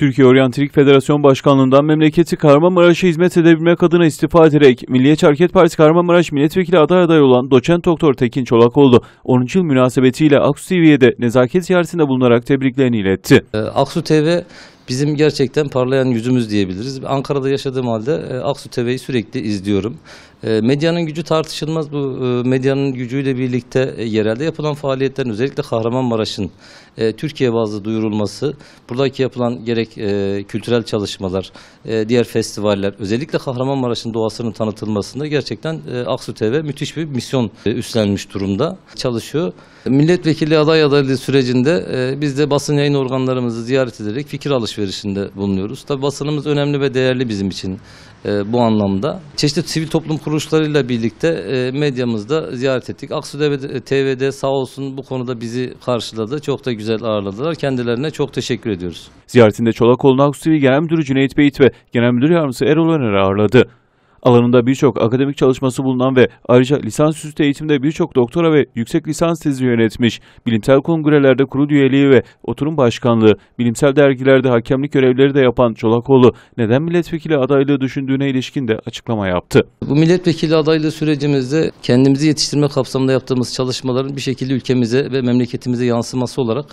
Türkiye Oryantilik Federasyon Başkanlığından memleketi Kahramanmaraş'a hizmet edebilmek adına istifa ederek Milliyetçi Hareket Partisi Kahramanmaraş Milletvekili aday aday olan doçent doktor Tekin Çolakoğlu 10. yıl münasebetiyle Aksu TV'ye nezaket ziyaretinde bulunarak tebriklerini iletti. Ee, Aksu TV bizim gerçekten parlayan yüzümüz diyebiliriz. Ankara'da yaşadığım halde e, Aksu TV'yi sürekli izliyorum. E, medyanın gücü tartışılmaz. Bu e, medyanın gücüyle birlikte e, yerelde yapılan faaliyetlerin özellikle Kahramanmaraş'ın Türkiye bazlı duyurulması, buradaki yapılan gerek kültürel çalışmalar, diğer festivaller, özellikle Kahramanmaraş'ın doğasının tanıtılmasında gerçekten Aksu TV müthiş bir misyon üstlenmiş durumda çalışıyor. Milletvekili aday adaylığı sürecinde biz de basın yayın organlarımızı ziyaret ederek fikir alışverişinde bulunuyoruz. Tabi basınımız önemli ve değerli bizim için e, bu anlamda. Çeşitli sivil toplum kuruluşlarıyla birlikte e, medyamızda ziyaret ettik. Aksu TV'de sağ olsun bu konuda bizi karşıladı. Çok da güzel ağırladılar. Kendilerine çok teşekkür ediyoruz. Ziyaretinde Çolakoğlu'nu Aksu TV Genel Müdürü Cüneyt Beyit ve Genel Müdür Yardımcısı Erol Öner ağırladı. Alanında birçok akademik çalışması bulunan ve ayrıca lisansüstü eğitimde birçok doktora ve yüksek lisans tezi yönetmiş, bilimsel kongrelerde kurul üyeliği ve oturum başkanlığı, bilimsel dergilerde hakemlik görevleri de yapan Çolakoğlu, neden milletvekili adaylığı düşündüğüne ilişkin de açıklama yaptı. Bu milletvekili adaylığı sürecimizde kendimizi yetiştirme kapsamında yaptığımız çalışmaların bir şekilde ülkemize ve memleketimize yansıması olarak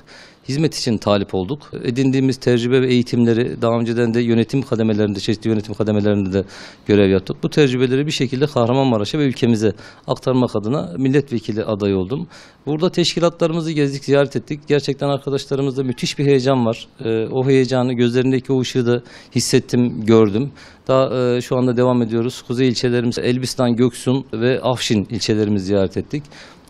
hizmet için talip olduk. Edindiğimiz tecrübe ve eğitimleri daha önceden de yönetim kademelerinde, çeşitli yönetim kademelerinde de görev yaptık. Bu tecrübeleri bir şekilde Kahramanmaraş'a ve ülkemize aktarmak adına milletvekili adayı oldum. Burada teşkilatlarımızı gezdik, ziyaret ettik. Gerçekten arkadaşlarımızda müthiş bir heyecan var. Ee, o heyecanı, gözlerindeki o ışığı da hissettim, gördüm. Daha e, şu anda devam ediyoruz. Kuzey ilçelerimiz Elbistan, Göksun ve Afşin ilçelerimizi ziyaret ettik.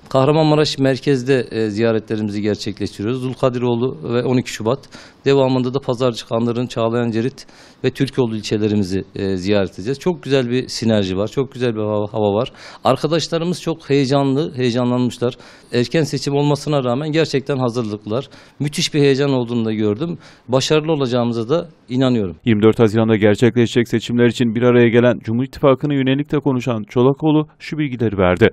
Kahramanmaraş merkezde e, ziyaretlerimizi gerçekleştiriyoruz. Zulkadiroğlu ve 12 Şubat. Devamında da Pazarcık, Andırın, Çağlayan Cerit ve Türkoğlu ilçelerimizi e, ziyaret edeceğiz. Çok güzel bir sinerji var. Çok güzel bir hava, hava var. Arkadaşlarımız çok heyecanlı, heyecanlanmışlar. Erken seçim olmasına rağmen gerçekten hazırlıklılar. Müthiş bir heyecan olduğunu da gördüm. Başarılı olacağımıza da inanıyorum. 24 Haziran'da gerçekleşecek seçimler için bir araya gelen Cumhur İttifakı'na yönelik de konuşan Çolakoğlu şu bilgileri verdi.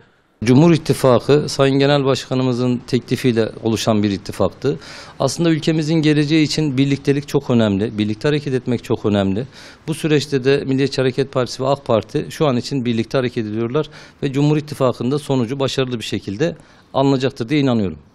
Cumhur İttifakı Sayın Genel Başkanımızın teklifiyle oluşan bir ittifaktı. Aslında ülkemizin geleceği için birliktelik çok önemli. Birlikte hareket etmek çok önemli. Bu süreçte de Milliyetçi Hareket Partisi ve AK Parti şu an için birlikte hareket ediyorlar ve Cumhur İttifakı'nda sonucu başarılı bir şekilde alınacaktır diye inanıyorum.